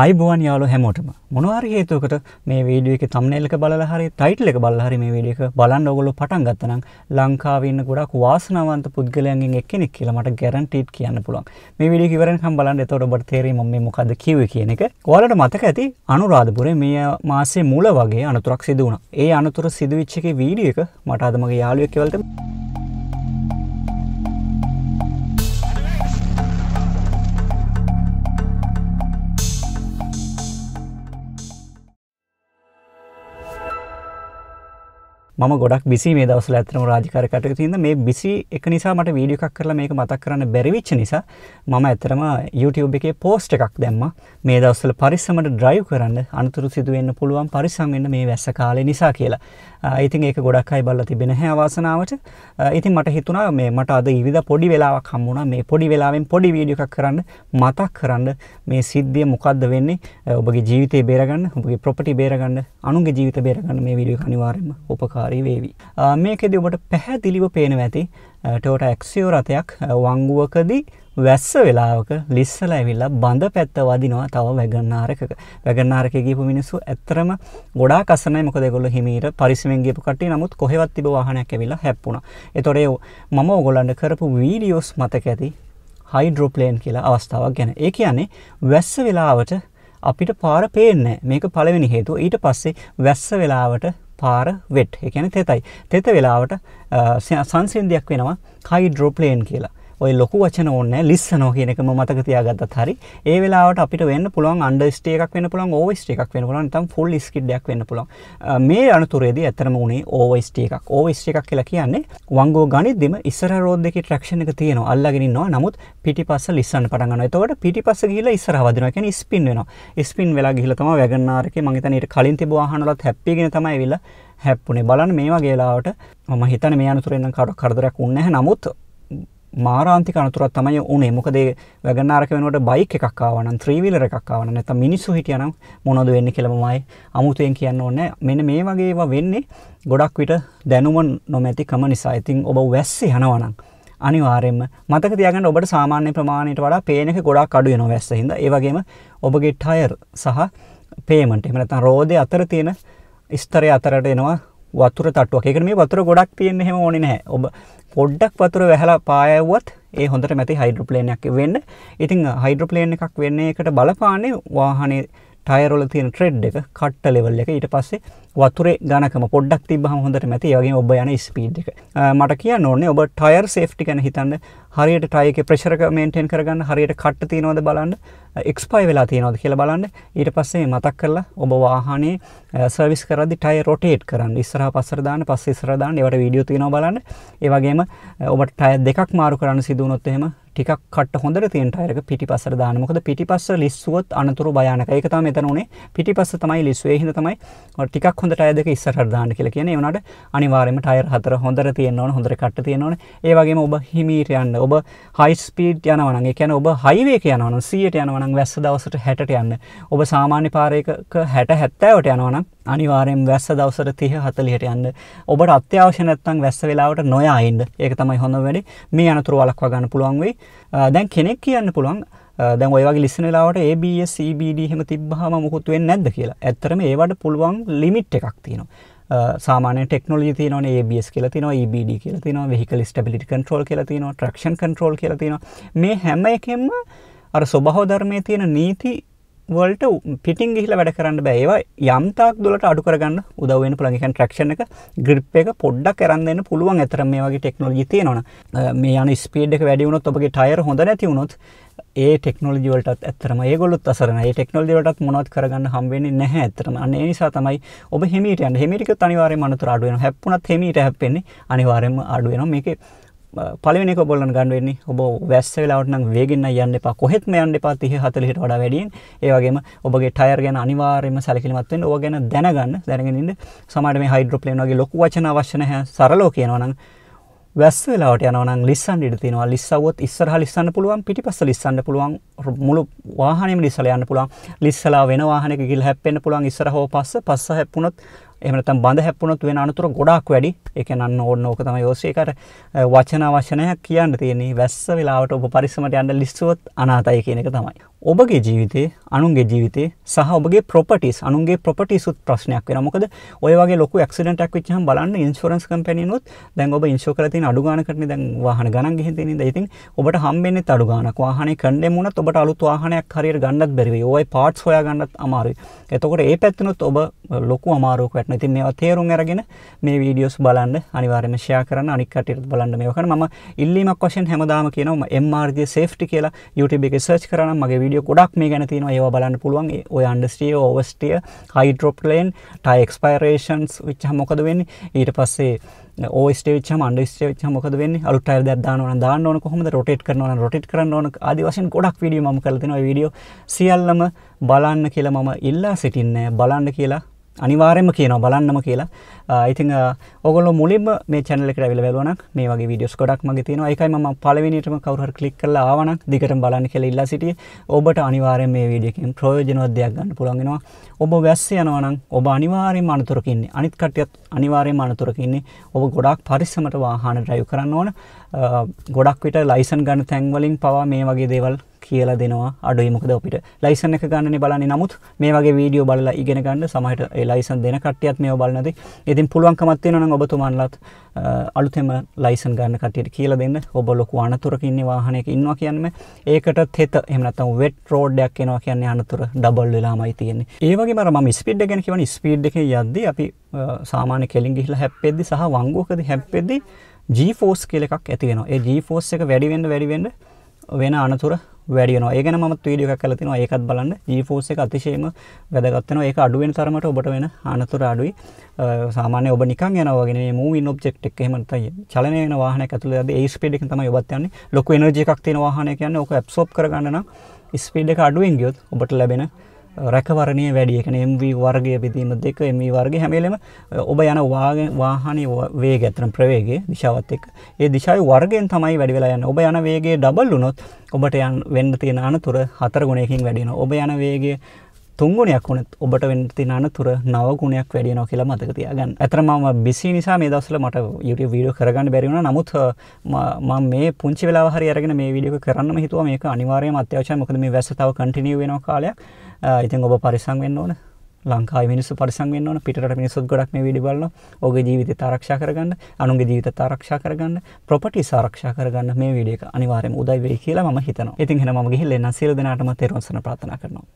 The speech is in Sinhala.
ආයිබුවන් යාලු හැමෝටම මොනවාරි හේතුවකට මේ වීඩියෝ එකේ thumbnail එක බලලා හරි title එක බලලා හරි මේ වීඩියෝ එක බලන්න ඕගොල්ලෝ පටන් ගත්තනම් ලංකාවේ ඉන්න ගොඩක් වාසනාවන්ත පුද්ගලයන්ගෙන් එක්කෙනෙක් කියලා මට guaranteed කියන්න පුළුවන්. මේ වීඩියෝ එක ඉවරෙන්කම් බලන්න එතකොට ඔබට තේරෙයි මම මේ මොකද්ද කිව්වේ කියන එක. ඔයාලට මතක ඇති අනුරාධපුරේ මේ මාසේ මුල වගේ අනතුරක් සිදු වුණා. ඒ අනතුර සිදුවිච්ච එකේ වීඩියෝ එක මට අද මගේ යාළුවෙක් කියලා මම ගොඩක් බිසි මේ දවසල ඇතනම රාජකාර කටයුතු තියද මේ බිසි එක නිසා මට වීඩියෝ එකක් කරලා මේක මතක් කරන්න බැරිවිච්ච නිසා මම ඇතරම YouTube එකේ පෝස්ට් එකක් දැම්ම මේ දවසල පරිස්සමට ඩ්‍රයිව් කරන්න අනතුරු සිදුවෙන්න පුළුවන් පරිසම් වෙන්න මේ වැස්ස කාලේ නිසා කියලා ඉතින් ඒක ගොඩක් අය බලලා තිබෙන හැ අවාසනාවට. ඉතින් මට හිතුණා මේ මට අද ඊවිද පොඩි වෙලාවක් හම්බ වුණා මේ පොඩි වෙලාවෙන් පොඩි වීඩියෝ එකක් කරන්න මතක් කරන්න මේ සිද්ධිය මොකද්ද වෙන්නේ ඔබගේ ජීවිතේ බේරගන්න ඔබගේ ප්‍රොපර්ටි බේරගන්න අනුන්ගේ ජීවිත බේරගන්න මේ වීඩියෝ එක අනිවාර්යයෙන්ම උපකාරී වේවි. මේකෙදී ඔබට පැහැදිලිව පේනවා ඇති ටොයෝටා එක්සියෝ රථයක් වංගුවකදී වැස්ස වෙලාවක ලිස්සල ඇවිල්ලා බඳ පැත්ත වදිනවා තව වැගන්නාරකක. වැගන්නාරක ගිහපු මිනිස්සු ඇත්තරම ගොඩාක් අසනයි මොකද ඒගොල්ලෝ හිමීට පරිස්සමෙන් ගියපු කට්ටිය නමුත් කොහෙවත් තිබ වාහනයක් ඇවිල්ලා හැප්පුණා. ඒතොර මම ඔයගොල්ලන්ට කරපු වීඩියෝස් මතක ඇති හයිඩ්‍රෝප්ලේන් කියලා අවස්ථාවක් ගැන. ඒ කියන්නේ වැස්ස වෙලාවට අපිට පාර පේන්නේ මේක පළවෙනි හේතුව. ඊට පස්සේ වැස්ස වෙලාවට පාර වෙට්. ඒ කියන්නේ තෙතයි. තෙත වෙලාවට සංසිඳියක් වෙනවා හයිඩ්‍රෝප්ලේන් කියලා. ඔය ලොකු වචන ඕනේ ලිස්සනෝ කියන එක මම මතක තියාගත්තත් හරි ඒ වෙලාවට අපිට වෙන්න පුළුවන් අන්ඩර්ස්ටේ එකක් වෙන්න පුළුවන් ඕවස්ටේ එකක් වෙන්න පුළුවන් නැත්නම් ෆුල් ස්කිඩ් එකක් වෙන්න පුළුවන් මේ අනතුරේදී ඇත්තටම උනේ ඕවස්ටේ එකක් ඕවස්ටේ එකක් කියලා කියන්නේ වංගෝ ගණිද්දිම ඉස්සර රෝඩ් එකේ ට්‍රැක්ෂන් එක තියෙනවා අල්ලගෙන ඉන්නවා නමුත් පිටිපස්ස ලිස්සන්න පටන් ගන්නවා එතකොට පිටිපස්ස ගිහිල්ලා ඉස්සරහ වදිනවා කියන්නේ ස්පින් වෙනවා ස්පින් වෙලා ගිහිල්ලා තමයි වැගන් ආර් එකේ මම හිතන්නේ ඊට කලින් තිබු වාහනවලත් හැප්පිගෙන තමයි ඇවිල්ලා හැප්පුනේ බලන්න මේ වගේලාවට මම හිතන මේ අනතුරෙන් නම් කාටවත් කරදරයක් වුණේ නැහැ නමුත් මාරාන්තික අනතුරක් තමයි උනේ. මොකද ඒ වැගන් ආරක වෙනකොට බයික් එකක් ආවා නම් 3 wheeler එකක් ආවා නම් නැත්නම් මිනිස්සු හිටියනම් මොනවද වෙන්නේ කියලා මමයි අමුතුවෙන් කියන්න ඕනේ. මෙන්න මේ වගේ ඒවා වෙන්නේ ගොඩක් විට දැනුම නොමැතිකම නිසා. ඉතින් ඔබ වැස්සේ යනවා නම් අනිවාර්යෙන්ම මතක තියාගන්න ඔබට සාමාන්‍ය ප්‍රමාණයට වඩා පේන එක ගොඩක් අඩු වෙනවා වැස්ස හින්දා. ඒ වගේම ඔබගේ ටයර් සහ පේමන්ට් එහෙම නැත්නම් රෝදේ අතර තියෙන ස්තරය අතරට එනවා වතුර තට්ටුවක්. ඒකට මේ වතුර ගොඩක් තියෙන්න හැම ඕනේ නැහැ. ඔබ පොඩ්ඩක් වතුර වැහලා පායවුවත් ඒ හොඳට මැති හයිඩ්‍රොප්ලේන් එකක් වෙන්න. ඉතින් හයිඩ්‍රොප්ලේන් එකක් වෙන්නේ ඒකට බලපාන්නේ වාහනේ ටයරොල තියෙන ට්‍රෙඩ් එක කට්ට ලෙවල් එක ඊට පස්සේ වතුරේ ගනකම පොඩ්ඩක් තිබහම හොඳට මැති වගේ ඔබ යන ස්පීඩ් එක මට කියන්න ඕනේ ඔබ ටයර් සේෆ්ටි ගැන හිතන්න හරියට ටයක ප්‍රශරක මේන්ටෙන් කරගන්න හරියට කට්ට තියෙනවද බලන්න එක්ස්පයි වෙලා තියෙනවද කියලා බලන්න ඊට පස්සේ මතක් කරලා ඔබ වාහනේ සර්විස් කරදි ටය රොටේට් කරන්න ඉස්සරහ පස්සට දාන්න පස්සේ ඉස්සරහ දාන්න ඒවට වීඩියෝ තියෙනවා බලන්න ඒ වගේම ඔබට ටයර් දෙකක් මාරු කරන්න සිදු වුණොත් එහෙම ටිකක් කට හොඳට තියෙන ටයර් එක පිටිපස්සට දාන්න. මොකද පිටිපස්ස ලිස්සුවොත් අනතුරු භයානකයි. ඒක තමයි මෙතන උනේ. පිටිපස්ස තමයි ලිස්සුවේ. ඒ හින්දා තමයි ටිකක් හොඳ ටයර් දෙක ඉස්සරහට දාන්න කියලා කියන්නේ. ඒ වුණාට අනිවාර්යයෙන්ම ටයර් හතර හොඳට තියෙන්න ඕන. හොඳට කට තියෙන්න ඕන. ඒ වගේම ඔබ හිමීට යන්න. ඔබ හයි ස්පීඩ් යනවා නම්, ඒ කියන්නේ ඔබ හයිවේ එක යනවා නම්, 100ට e යනවා නම්, වැස්ස දවසට 60ට යන්න. ඔබ සාමාන්‍ය පාරයක 60 70ට යනවා නම් අනිවාරයෙන් වැස්ස දවසර තිය හතලියට යන්න ඔබට අත්‍යවශ්‍ය නැත්තං වැස්ස වෙලාවට නොයායින්ද ඒක තමයි හොඳ වැඩි මේ අනතුර වලක්වා ගන්න පුළුවන් වෙයි දැන් කෙනෙක් කියන්න පුළුවන් දැන් ඔය වගේ ලිස්සන වෙලාවට ABS CBD එහෙම තිබ්බහම මොකුත් වෙන්නේ නැද්ද කියලා. ඇත්තටම ඒවට පුළුවන් ලිමිට් එකක් තියෙනවා. සාමානය ටෙක්නොලජි තියන ABS කියල තින EBD කියල තින වෙහිකල ස්ටබිලි කන්ට්‍රෝල් කියල තින ට්‍රක්ෂන් කන්ට්‍රෝල් කියල තින මේ හැම එකෙන්ම අර ස්වබහෝධර්මය තියෙන නීති වලට පිටින් ගිහිල වැඩ කරන්න බෑවා යම්තාක් දුලට අඩු කරගන්න උදවෙන පුළඟකන් ට්‍රක්ෂණ එක ග්‍රිප් එක පොඩ්ඩක් කරන්න පුළුවන් ඇතර මේ වගේ ටෙක්නොලජි තියෙනවන මේ යන ස්පීඩ් එක වැඩිවුණොත් ඔබගේ ටයර් හොඳ නැතිවුණොත් ඒ ටෙක්නොලජිවලටත් ඇතරම ඒගොලුත් අසරන ඒ ටෙක්නොලජිවලටත් මොනවත් කරගන්න හම්බෙන්නේ නැහැ ඇතරම අන්න ඒ නිසා තමයි ඔබ හිමීට යන්න හිමීට අනිවාර්යයෙන්ම අනතුරු අඩු වෙනවා හැප්පුණත් හිමීට හැප්පෙන්නේ අනිවාර්යයෙන්ම අඩු වෙනවා මේකේ පලවෙනි කොල්ලන් ගන්නුවෙන්නේ ඔබ වැස්ස වෙලාවටනම් වේගෙන්න්න යන්න එපා කොහෙත්ම යන්න එපා තිහ හතලහිට වඩා වැඩියෙන් ඒවගේම ඔබගේ ටයර් ගැන අනිවාර්යම සැලකිලිමත්වෙන් ඕ ගැන දැනගන්න දැනගෙනට සමට මේ හයිඩ්‍රපලේනගේ ලොකු වචන අවශ්‍යනහ සරලෝ කියනවනම් වැස් වෙලාට යනවන ලිස්සන් ඉට තිනවා ලිස්සවත් ඉස්සරහ ලිස්සන්න පුළුවන් පිටි පස ලිස්සන්න පුළුවන් මුළු වාහනම ලිස්සල යන්න පුළුවන් ලිස්සලා වෙන වාහනක ගිල් හැපෙන්න්න පුළුවන් ඉස්සරහෝ පස්ස පස්ස හැපුණොත් එහෙම නැත්නම් බඳ හැප්පුණොත් වෙන අනතුර ගොඩාක් වැඩි. ඒ කියන්නේ අන්න ඕන ඕක තමයි ඔස්සේ ඒකට වචන වචනයක් කියන්න තියෙන්නේ. වැස්ස වෙලාවට ඔබ පරිස්සමට යන්න ලිස්සුවොත් අනාතයි කියන එක තමයි. ඔබගේ ජීවිතේ අනුන්ගේ ජීවිතේ සහ ඔබගේ ප්‍රොපටිස් අනුන්ගේ ප්‍රොපටිසුත් ප්‍රශ්නයක් වෙන මොකද ඔය වගේ ලොකු ඇක්සිඩන්ට්ක් වෙච්චහම බලන්න ඉන්ෂුරන්ස් කම්පැනිනුත් දැන් ඔබ ඉන්ෂුර් කරලා තියෙන අඩු ගානකටනේ දැන් වාහන ගණන් ගිහින් තියෙන ඉඳ ඉතින් ඔබට හම්බෙන්නේ අඩු ගානක් වාහනේ කන්ඩෙම් වුණත් ඔබට අලුත් වාහනයක් හරියට ගන්නත් බැරි වෙයි ඕයි පාර්ට්ස් හොයා ගන්නත් අමාරුයි එතකොට ඒ පැත්තනොත් ඔබ ලොකු අමාරුවක් වැටෙනවා ඉතින් මේවා තේරුම් අරගෙන මේ වීඩියෝස් බලන්න අනිවාර්යයෙන්ම ෂෙයා කරන්න අනිත් කටියට බලන්න මේවා කරන මම ඉල්ලීමක් වශයෙන් හැමදාම කියනවා MRG safety කියලා YouTube එකේ search කරා නම් මගේ වීඩියෝ ගොඩක් මේ ගැන තියෙන ඒවා බලන්න පුළුවන් ඔය අන්ඩස්ටිය ඕවස්ටිය හයිඩ්‍රොප්ලේන් ටයික්ස්පයිරේෂන්ස් විච්චහ මොකද වෙන්න ඊට පස්සේ ඕස්ටේච අන්ඩස්ේ විච මොකද වෙන්න අලුටය දදාන දාන්න ඕන කොහොම රොටේට කරන රොටට කරන ඕන අද වශයෙන් ගොඩක් වීඩියෝ ම කරතින වීඩියෝ සියල්ලම බලන්න කියලා මම ඉල්ලා සිටින්නේ බලන්න කියලා අනිවාරයම කියනව බලන්නම කියලා ඉතිං ඔගොල මුලින්ම මේ චැනලෙට ඇවිල වැලවනක් මේ වගේ විඩියස් ගොඩක් මගේ තියෙනවා එකයි ම පලවිනිටම කවර කලික් කල ආවනක් දිකට බලන්න කෙ ඉල්ලා සිටිය ඔබට අනිවාරය මේ විඩියකින් ප්‍රයෝජනවදයක් ගන්න පුළන්ගෙනවා ඔබ වැස්ස යනවනම් ඔබ අනිවාරෙන් අනතුරකින්නේ අනිත් කටයත් අනිවාරයෙන් අනතුරකින්නේ ඔබ ගොඩක් පරිස්සමට වාහන ඩ්‍රයු කරන්න ඕන ගොඩක් විට ලයිසන් ගන්න තැන්වලින් පවා මේ වගේ දේවල් කියලා දෙනවා අඩුයි මොකද අපිට ලයිසන් එක ගන්න බලන්නේ නමුත් මේ වගේ වීඩියෝ බලලා ඉගෙන ගන්න සමහරට ඒ ලයිසන් දෙන කට්ටියත් මේව බලනදි ඉතින් පුළුවන්කමක් තියෙනවා නම් ඔබතුමන්ලත් අලුතෙම ලයිසන් ගන්න කට්ටියට කියලා දෙන්න ඔබ ලොකු අනතුරක ඉන්නේ වාහනයක ඉන්නවා කියන්නේ ඒකටත් හෙත එහෙම නැත්නම් වෙට් රෝඩ් එකක් එනවා කියන්නේ අනතුර ඩබල් වෙලාමයි තියෙන්නේ ඒ වගේම අර මම ස්පීඩ් එක ගැන කියවන ස්පීඩ් එකේ යද්දී අපි සාමාන්‍ය කෙලින් ගිහිල්ලා හැප්පෙද්දි සහ වංගුවකදී හැප්පෙද්දි G ෆෝස් කියලා එකක් ඇති වෙනවා. ඒ G ෆෝස් එක වැඩි වෙන්න වැඩි වෙන්න වෙන අනතුර වැඩියන ඒගන ම වීඩියක් කලතින ඒකත් බලන්න ජීෆෝස එක අතිශයම වැදගත්තන ඒක අඩුවෙන් තරමට ඔබට වෙන අනතුර අඩුයි සාමාන ඔබ නික යනවගෙන මූ ඔබෙක්් එක හමත චලන වාහන ඇතුල ඒ ස්පේඩික තම ඔබත්යන්න ලොක නජයක්ක්තින වාහන කියන්න ඕක ඇප්සෝප් කරගන්නන ස්පීඩ අඩුවෙන් ගියොත් ඔබට ලැබෙන රැකවරණය වැඩි එක MV වර්ගය බෙදීම දෙක එම වර්ග හැමේලම ඔබ යන වාහනය වේ ගැතරම් ප්‍රවේගේ දිශාවත් එක් ඒ දිශයි වර්ගෙන් තමයි වැඩිවෙලා යන්න ඔබ යන වේගේ ඩබල් වුනොත් ඔබට යන් වෙන්න තියෙන අනතුර හතර ගුණයකින් වැඩින ඔබ යන වේගේ තුංගුණයක් වන ඔබට වෙන්තිනාන තුර නවගුණයක් වැඩියනෝ කියලා මතක තියාගන්න ඇතරමම බිසි නිසා මේ දවසල මට යුට වීඩියෝ කරගන්න බැරිවුණ නමුත් මම මේ පුංචි වෙලා හරි අරගෙන මේ වීඩියෝ කරන්න හිතුව මේක අනිවාර්යම අත්‍යවශ්‍යයි මොකද මේ වැස්ස තව කන්ටිනියු වෙන කාලයක් ඉතින් ඔබ පරිස්සම් වෙන්න ඕන ලංකා මිනිස් පරිසං වන්න පිට මිනිසුත් ගොඩක් මේ විඩිබල්ල ඔගේ ජීවිත තාරක්ෂා කරගන්න අනුගේ ජීවිත තාරක්ෂා කරගන්න ප්‍රොපටි සාරක්ෂා කරගන්න මේ විඩියක අනිවාරෙන් උදයිවේ කියලා ම හිතන ඉතින් හෙන මගේ හිල්ලෙන්න සිල් දෙනාටම තෙරවසන ප්‍රාථනා කරනවා